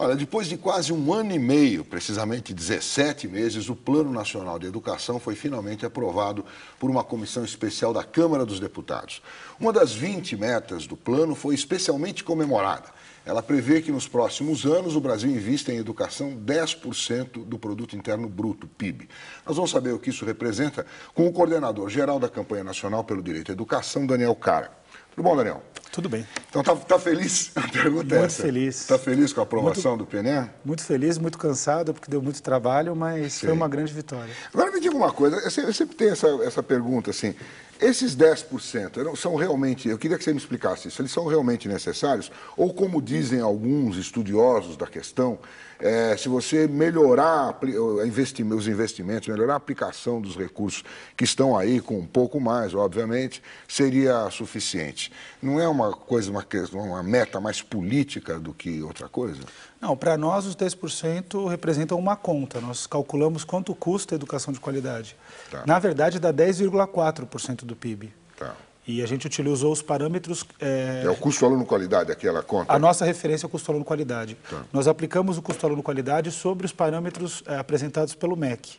Olha, depois de quase um ano e meio, precisamente 17 meses, o Plano Nacional de Educação foi finalmente aprovado por uma comissão especial da Câmara dos Deputados. Uma das 20 metas do plano foi especialmente comemorada. Ela prevê que nos próximos anos o Brasil invista em educação 10% do produto interno bruto, PIB. Nós vamos saber o que isso representa com o coordenador geral da campanha nacional pelo direito à educação, Daniel Cara. Tudo bom, Daniel? Tudo bem. Então tá, tá feliz? A pergunta é muito é essa. Muito feliz. Tá feliz com a aprovação muito, do PNE? Muito feliz, muito cansado, porque deu muito trabalho, mas Sim. foi uma grande vitória. Agora me diga uma coisa, eu sempre tenho essa, essa pergunta assim, esses 10% são realmente, eu queria que você me explicasse isso, eles são realmente necessários? Ou como dizem alguns estudiosos da questão, é, se você melhorar investimento, os investimentos, melhorar a aplicação dos recursos que estão aí com um pouco mais, obviamente, seria suficiente? Não é uma coisa, uma, uma meta mais política do que outra coisa? Não, para nós os 10% representam uma conta. Nós calculamos quanto custa a educação de qualidade. Tá. Na verdade, dá 10,4% do PIB. Tá. E a gente utilizou os parâmetros. É, é o custo aluno qualidade, aquela conta? A nossa referência é o custo aluno qualidade. Tá. Nós aplicamos o custo aluno qualidade sobre os parâmetros é, apresentados pelo MEC.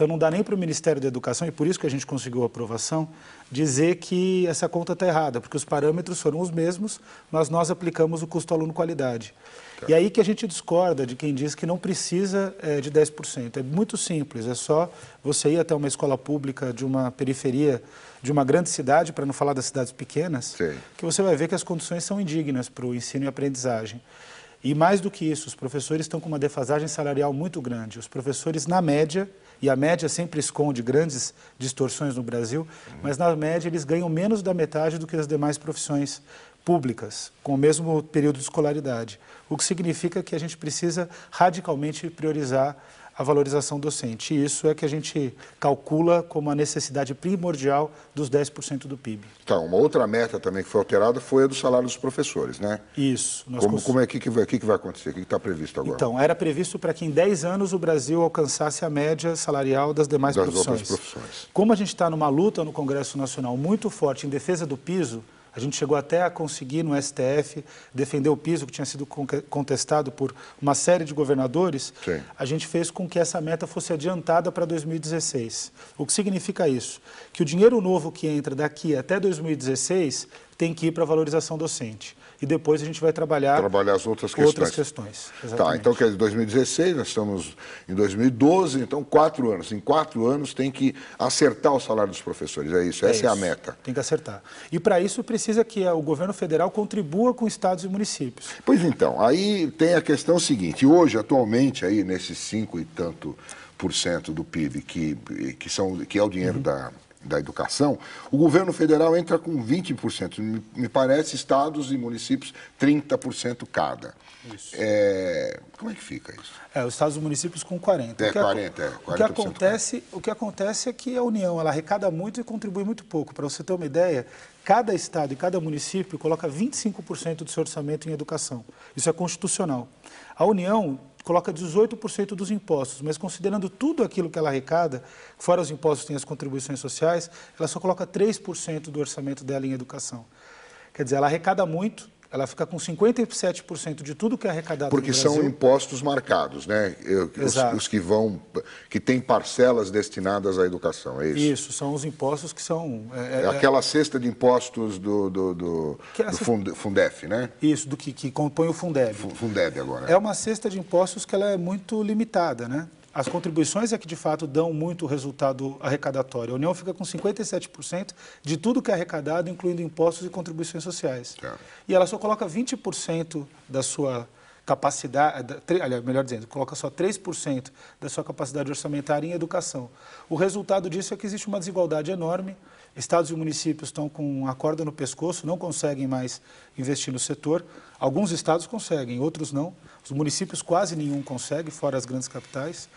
Então não dá nem para o Ministério da Educação, e por isso que a gente conseguiu a aprovação, dizer que essa conta está errada, porque os parâmetros foram os mesmos, mas nós aplicamos o custo aluno qualidade. E aí que a gente discorda de quem diz que não precisa é, de 10%. É muito simples, é só você ir até uma escola pública de uma periferia, de uma grande cidade, para não falar das cidades pequenas, Sim. que você vai ver que as condições são indignas para o ensino e aprendizagem. E mais do que isso, os professores estão com uma defasagem salarial muito grande. Os professores, na média, e a média sempre esconde grandes distorções no Brasil, mas na média eles ganham menos da metade do que as demais profissões públicas, com o mesmo período de escolaridade. O que significa que a gente precisa radicalmente priorizar a valorização docente. E isso é que a gente calcula como a necessidade primordial dos 10% do PIB. Então, tá, uma outra meta também que foi alterada foi a do salário dos professores, né? Isso. como, cons... como é que, que, vai, que vai acontecer? O que está previsto agora? Então, era previsto para que em 10 anos o Brasil alcançasse a média salarial das demais das profissões. profissões. Como a gente está numa luta no Congresso Nacional muito forte em defesa do piso, a gente chegou até a conseguir no STF defender o piso que tinha sido contestado por uma série de governadores. Sim. A gente fez com que essa meta fosse adiantada para 2016. O que significa isso? Que o dinheiro novo que entra daqui até 2016 tem que ir para a valorização docente e depois a gente vai trabalhar, trabalhar as outras questões. Outras questões tá, então quer dizer, 2016, nós estamos em 2012, então quatro anos. Em quatro anos tem que acertar o salário dos professores, é isso, é essa isso. é a meta. Tem que acertar. E para isso precisa que o governo federal contribua com estados e municípios. Pois então, aí tem a questão seguinte, hoje, atualmente, aí nesses cinco e tanto por cento do PIB, que, que, são, que é o dinheiro uhum. da da educação, o governo federal entra com 20%. Me parece estados e municípios 30% cada. Isso. É, como é que fica isso? É, os estados e municípios com 40%. É, 40%. É, 40 o, que é, acontece, o que acontece é que a União ela arrecada muito e contribui muito pouco. Para você ter uma ideia, cada estado e cada município coloca 25% do seu orçamento em educação. Isso é constitucional. A União coloca 18% dos impostos, mas considerando tudo aquilo que ela arrecada, fora os impostos tem as contribuições sociais, ela só coloca 3% do orçamento dela em educação. Quer dizer, ela arrecada muito, ela fica com 57% de tudo que é arrecadado Porque são impostos marcados, né? Os, os, que vão, que têm parcelas destinadas à educação, é isso? Isso, são os impostos que são... É, é, é, é aquela cesta de impostos do, do, do, é do cesta... Fundef, né? Isso, do que, que compõe o Fundeb. Fundeb agora. É uma cesta de impostos que ela é muito limitada, né? As contribuições é que de fato dão muito resultado arrecadatório. A União fica com 57% de tudo que é arrecadado, incluindo impostos e contribuições sociais. É. E ela só coloca 20% da sua capacidade, aliás, melhor dizendo, coloca só 3% da sua capacidade orçamentária em educação. O resultado disso é que existe uma desigualdade enorme. Estados e municípios estão com a corda no pescoço, não conseguem mais investir no setor. Alguns estados conseguem, outros não. Os municípios quase nenhum consegue, fora as grandes capitais.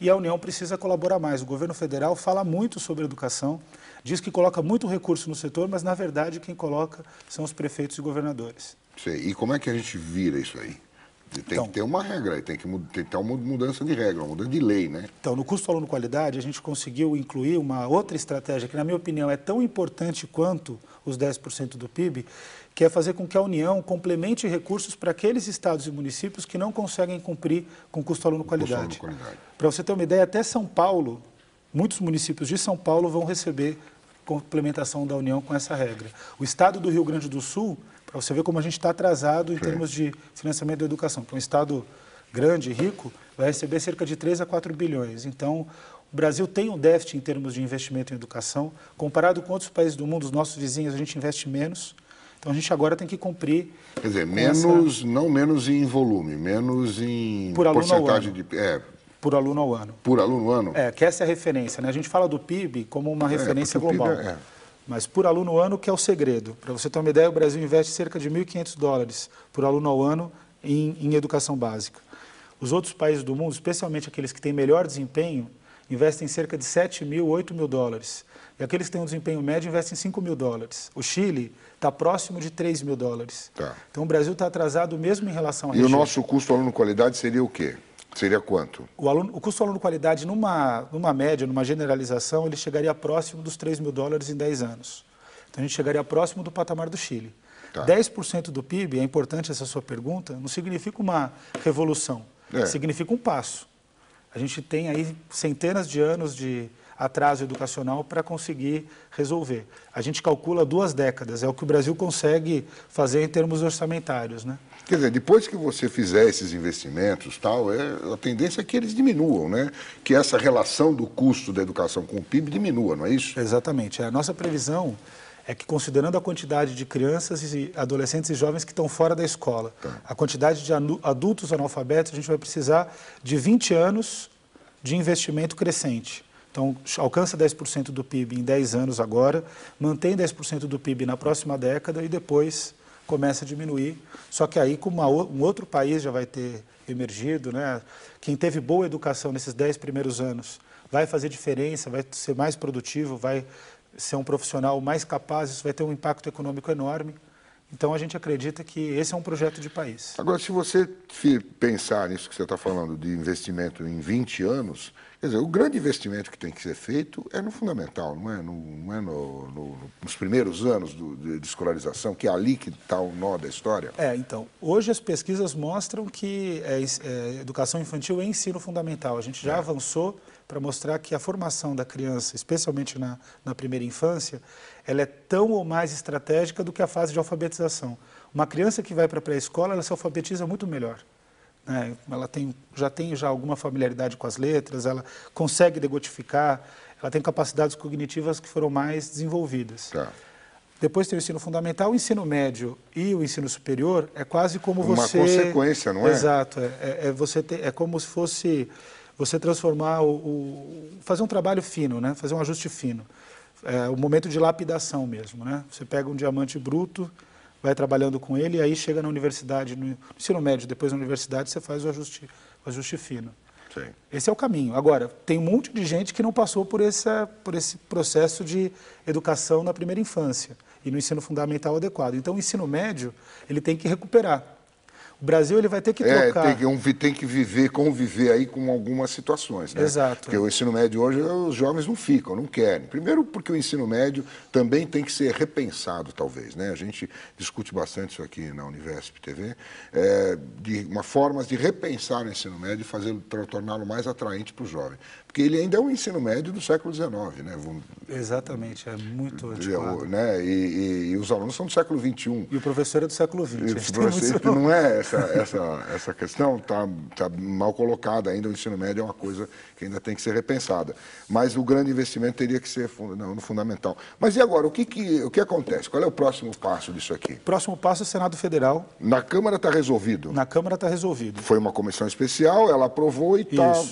E a União precisa colaborar mais. O governo federal fala muito sobre educação, diz que coloca muito recurso no setor, mas na verdade quem coloca são os prefeitos e governadores. E como é que a gente vira isso aí? tem então, que ter uma regra, tem que, tem que ter uma mudança de regra, uma mudança de lei, né? Então, no custo aluno qualidade, a gente conseguiu incluir uma outra estratégia que, na minha opinião, é tão importante quanto os 10% do PIB, que é fazer com que a União complemente recursos para aqueles estados e municípios que não conseguem cumprir com custo aluno qualidade. Custo -aluno -qualidade. Para você ter uma ideia, até São Paulo, muitos municípios de São Paulo vão receber complementação da União com essa regra. O estado do Rio Grande do Sul para você ver como a gente está atrasado em Sim. termos de financiamento da educação. Para um Estado grande, rico, vai receber cerca de 3 a 4 bilhões. Então, o Brasil tem um déficit em termos de investimento em educação. Comparado com outros países do mundo, os nossos vizinhos, a gente investe menos. Então, a gente agora tem que cumprir... Quer dizer, menos, essa... não menos em volume, menos em Por porcentagem de... É, por aluno ao ano. Por aluno ao ano? É, que essa é a referência. Né? A gente fala do PIB como uma é, referência é, global. É, mas por aluno ao ano, que é o segredo. Para você ter uma ideia, o Brasil investe cerca de 1.500 dólares por aluno ao ano em, em educação básica. Os outros países do mundo, especialmente aqueles que têm melhor desempenho, investem cerca de 7 mil, 8 mil dólares. E aqueles que têm um desempenho médio investem 5 mil dólares. O Chile está próximo de 3 mil dólares. Tá. Então o Brasil está atrasado mesmo em relação a E região. o nosso custo aluno-qualidade seria o quê? Seria quanto? O, aluno, o custo aluno qualidade, numa, numa média, numa generalização, ele chegaria próximo dos 3 mil dólares em 10 anos. Então, a gente chegaria próximo do patamar do Chile. Tá. 10% do PIB, é importante essa sua pergunta, não significa uma revolução, é. significa um passo. A gente tem aí centenas de anos de, atraso educacional para conseguir resolver. A gente calcula duas décadas, é o que o Brasil consegue fazer em termos orçamentários. Né? Quer dizer, depois que você fizer esses investimentos, tal, é, a tendência é que eles diminuam, né? Que essa relação do custo da educação com o PIB diminua, não é isso? Exatamente. É, a nossa previsão é que, considerando a quantidade de crianças e adolescentes e jovens que estão fora da escola, tá. a quantidade de adultos analfabetos, a gente vai precisar de 20 anos de investimento crescente. Então, alcança 10% do PIB em 10 anos agora, mantém 10% do PIB na próxima década e depois começa a diminuir. Só que aí, como um outro país já vai ter emergido, né? quem teve boa educação nesses 10 primeiros anos vai fazer diferença, vai ser mais produtivo, vai ser um profissional mais capaz, isso vai ter um impacto econômico enorme. Então a gente acredita que esse é um projeto de país. Agora, se você pensar nisso que você está falando de investimento em 20 anos, quer dizer, o grande investimento que tem que ser feito é no fundamental, não é, no, não é no, no, nos primeiros anos do, de, de, escolarização, que é ali que está o nó da história? É, então, hoje as pesquisas mostram que é, é, educação infantil é ensino fundamental. A gente já é. avançou para mostrar que a formação da criança, especialmente na, na primeira infância, ela é tão ou mais estratégica do que a fase de alfabetização. Uma criança que vai para a pré-escola, ela se alfabetiza muito melhor. Né? Ela tem, já tem já alguma familiaridade com as letras, ela consegue degotificar, ela tem capacidades cognitivas que foram mais desenvolvidas. Tá. Depois tem o ensino fundamental, o ensino médio e o ensino superior é quase como Uma você... Uma consequência, não é? Exato. É, é, é você é como se fosse você transformar o, o, fazer um trabalho fino, né? fazer um ajuste fino. É, o momento de lapidação mesmo. Né? Você pega um diamante bruto, vai trabalhando com ele, e aí chega na universidade, no ensino médio, depois na universidade, você faz o ajuste, o ajuste fino. Sim. Esse é o caminho. Agora, tem um monte de gente que não passou por, esse por esse processo de educação na primeira infância e no ensino fundamental adequado. Então, o ensino médio, ele tem que recuperar o Brasil ele vai ter que é, Tem que, um, tem que viver, conviver aí com algumas situações. Né? Exato. Porque o ensino médio hoje, os jovens não ficam, não querem. Primeiro porque o ensino médio também tem que ser repensado, talvez. Né? A gente discute bastante isso aqui na Universo TV, é, de uma forma de repensar o ensino médio e torná-lo mais atraente para o jovem porque ele ainda é um ensino médio do século XIX, né? Vamos... Exatamente, é muito Né? E, e, e, os alunos são do século XXI. E o professor é do século XX. Professor, muito... Não é essa, essa, essa questão, está tá mal colocada ainda, o ensino médio é uma coisa que ainda tem que ser repensada. Mas o grande investimento teria que ser não, no fundamental. Mas e agora, o que, que, o que acontece? Qual é o próximo passo disso aqui? Próximo passo é o Senado Federal. Na Câmara está resolvido? Na Câmara está resolvido. Foi uma comissão especial, ela aprovou e tal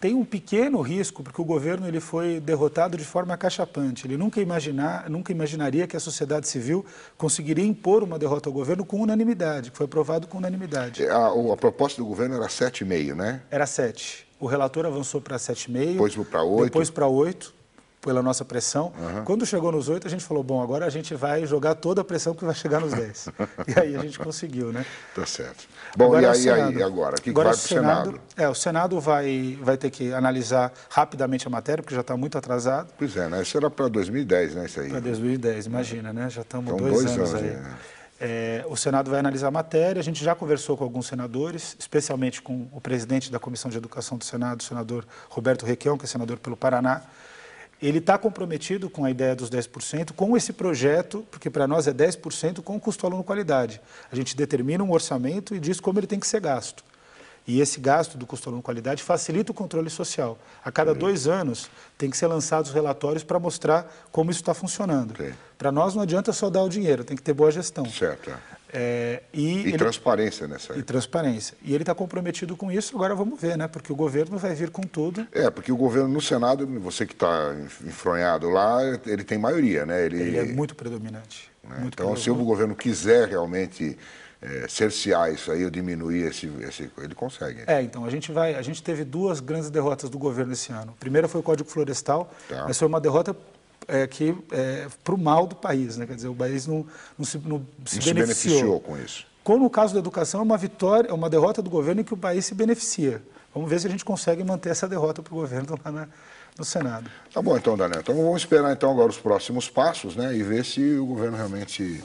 tem um pequeno risco, porque o governo ele foi derrotado de forma acachapante. Ele nunca, imaginar, nunca imaginaria que a sociedade civil conseguiria impor uma derrota ao governo com unanimidade, que foi aprovado com unanimidade. É, a, a proposta do governo era 7,5, né? Era 7. O relator avançou para 7,5. Depois para 8. Depois para 8 pela nossa pressão. Uhum. Quando chegou nos oito, a gente falou, bom, agora a gente vai jogar toda a pressão que vai chegar nos dez. e aí a gente conseguiu, né? Tá certo. Bom, agora, e é aí, Senado, aí agora? O que, agora que é vai para o Senado, É, o Senado vai, vai ter que analisar rapidamente a matéria, porque já está muito atrasado. Pois é, né? Isso era para 2010, né? Isso aí. Para 2010, imagina, né? Já estamos então, dois, dois, anos, anos aí. Né? É, o Senado vai analisar a matéria. A gente já conversou com alguns senadores, especialmente com o presidente da Comissão de Educação do Senado, o senador Roberto Requião, que é senador pelo Paraná ele está comprometido com a ideia dos 10%, com esse projeto, porque para nós é 10% com o custo aluno qualidade. A gente determina um orçamento e diz como ele tem que ser gasto. E esse gasto do custo costelão qualidade facilita o controle social. A cada uhum. dois anos tem que ser lançados relatórios para mostrar como isso está funcionando. Okay. Para nós não adianta só dar o dinheiro, tem que ter boa gestão. Certo. É, e, e ele... transparência nessa né, E transparência. E ele está comprometido com isso, agora vamos ver, né? Porque o governo vai vir com tudo. É, porque o governo no Senado, você que está enfronhado lá, ele tem maioria, né? Ele, ele é muito predominante. Né? Muito então, predominante. se o governo quiser realmente é, cercear isso aí, ou diminuir esse, esse. Ele consegue. É, então, a gente vai. A gente teve duas grandes derrotas do governo esse ano. primeira foi o Código Florestal, tá. mas foi uma derrota é, que é, para o mal do país, né? Quer dizer, o país não, não se, não, se, não beneficiou. se beneficiou com isso. Como no caso da educação, é uma vitória, é uma derrota do governo em que o país se beneficia. Vamos ver se a gente consegue manter essa derrota para o governo lá na, no Senado. Tá bom, então, Daniel. Então vamos esperar então agora os próximos passos, né? E ver se o governo realmente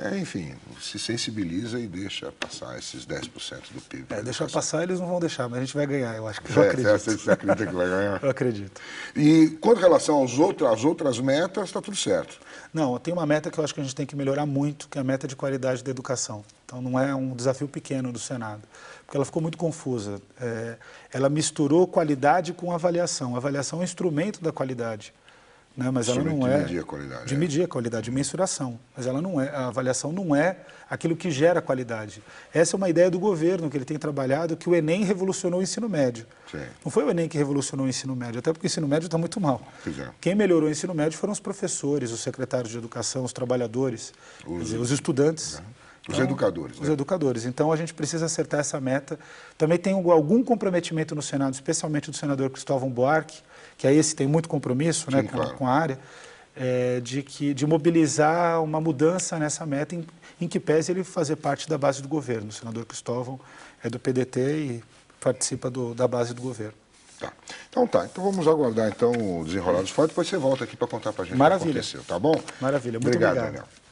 é, enfim, se sensibiliza e deixa passar esses 10% do PIB. É, deixa passar eles não vão deixar, mas a gente vai ganhar, eu acho que eu é, acredito. Você, você acredita que vai ganhar? eu acredito. E quanto relação aos outros, às outras metas, está tudo certo? Não, tem uma meta que eu acho que a gente tem que melhorar muito, que é a meta de qualidade da educação. Então não é um desafio pequeno do Senado, porque ela ficou muito confusa. É, ela misturou qualidade com avaliação. avaliação é um instrumento da qualidade. Né? Mas ela não de é. Medir a qualidade, de é. medir a qualidade, de mensuração. Mas ela não é, a avaliação não é aquilo que gera qualidade. Essa é uma ideia do governo que ele tem trabalhado, que o Enem revolucionou o ensino médio. Sim. Não foi o Enem que revolucionou o ensino médio, até porque o ensino médio está muito mal. É. Quem melhorou o ensino médio foram os professores, os secretários de educação, os trabalhadores, os, dizer, os estudantes. Sim os então, educadores. Os né? educadores. Então a gente precisa acertar essa meta. Também tem algum comprometimento no Senado, especialmente do senador Cristóvão Buarque, que aí esse tem muito compromisso né, Sim, né, claro. com, com, a área, é, de, que, de mobilizar uma mudança nessa meta, em, em que pese ele fazer parte da base do governo. O senador Cristóvão é do PDT e participa do, da base do governo. Tá. Então tá, então vamos aguardar então o desenrolar dos fatos, depois você volta aqui para contar para a gente Maravilha. o que aconteceu, tá bom? Maravilha, muito obrigado. obrigado. Daniel.